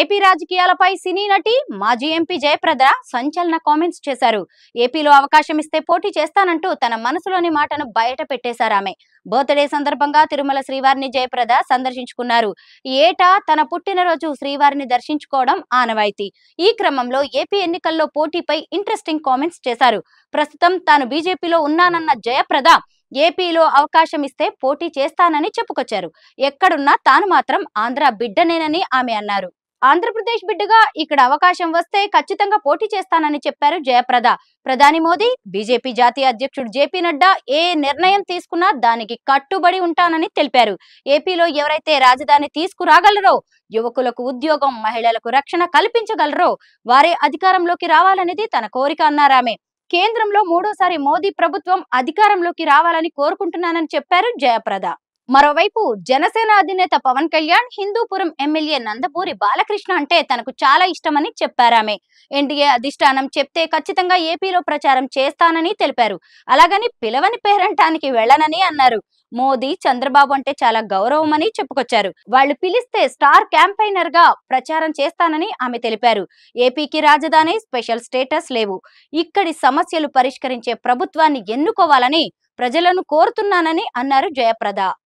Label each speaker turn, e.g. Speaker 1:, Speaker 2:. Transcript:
Speaker 1: AP రాజకీయాలపై సినీ నటి మాజీ ఎంపీ జయప్రద సంచలన కామెంట్స్ చేశారు ఏపీలో అవకాశం ఇస్తే పోటీ చేస్తానంటూ తన మనసులోని మాటను బయట పెట్టేశారు ఆమె బర్త్డే సందర్భంగా తిరుమల శ్రీవారిని జయప్రద సందర్శించుకున్నారు ఏటా తన పుట్టినరోజు శ్రీవారిని దర్శించుకోవడం ఆనవాయితీ ఈ క్రమంలో ఏపీ ఎన్నికల్లో పోటీపై ఇంట్రెస్టింగ్ కామెంట్స్ చేశారు ప్రస్తుతం తాను బీజేపీలో ఉన్నానన్న జయప్రద ఏపీలో అవకాశం ఇస్తే పోటీ చేస్తానని చెప్పుకొచ్చారు ఎక్కడున్నా తాను మాత్రం ఆంధ్ర బిడ్డనేనని ఆమె అన్నారు ఆంధ్రప్రదేశ్ బిడ్డగా ఇక్కడ అవకాశం వస్తే ఖచ్చితంగా పోటీ చేస్తానని చెప్పారు జయప్రద ప్రధాని మోదీ బీజేపీ జాతీయ అధ్యక్షుడు జేపీ నడ్డా ఏ నిర్ణయం తీసుకున్నా దానికి కట్టుబడి ఉంటానని తెలిపారు ఏపీలో ఎవరైతే రాజధాని తీసుకురాగలరో యువకులకు ఉద్యోగం మహిళలకు రక్షణ కల్పించగలరో వారే అధికారంలోకి రావాలనేది తన కోరిక అన్నారామే కేంద్రంలో మూడోసారి మోదీ ప్రభుత్వం అధికారంలోకి రావాలని కోరుకుంటున్నానని చెప్పారు జయప్రద మరోవైపు జనసేన అధినేత పవన్ కళ్యాణ్ హిందూపురం ఎమ్మెల్యే నందపూరి బాలకృష్ణ అంటే తనకు చాలా ఇష్టమని చెప్పారామే ఎన్డీఏ అధిష్టానం చెప్తే ఖచ్చితంగా ఏపీలో ప్రచారం చేస్తానని తెలిపారు అలాగని పిలవని పేరంటానికి వెళ్లనని అన్నారు మోదీ చంద్రబాబు అంటే చాలా గౌరవం అని చెప్పుకొచ్చారు వాళ్ళు పిలిస్తే స్టార్ క్యాంపైనర్ గా ప్రచారం చేస్తానని ఆమె తెలిపారు ఏపీకి రాజధాని స్పెషల్ స్టేటస్ లేవు ఇక్కడి సమస్యలు పరిష్కరించే ప్రభుత్వాన్ని ఎన్నుకోవాలని ప్రజలను కోరుతున్నానని అన్నారు జయప్రద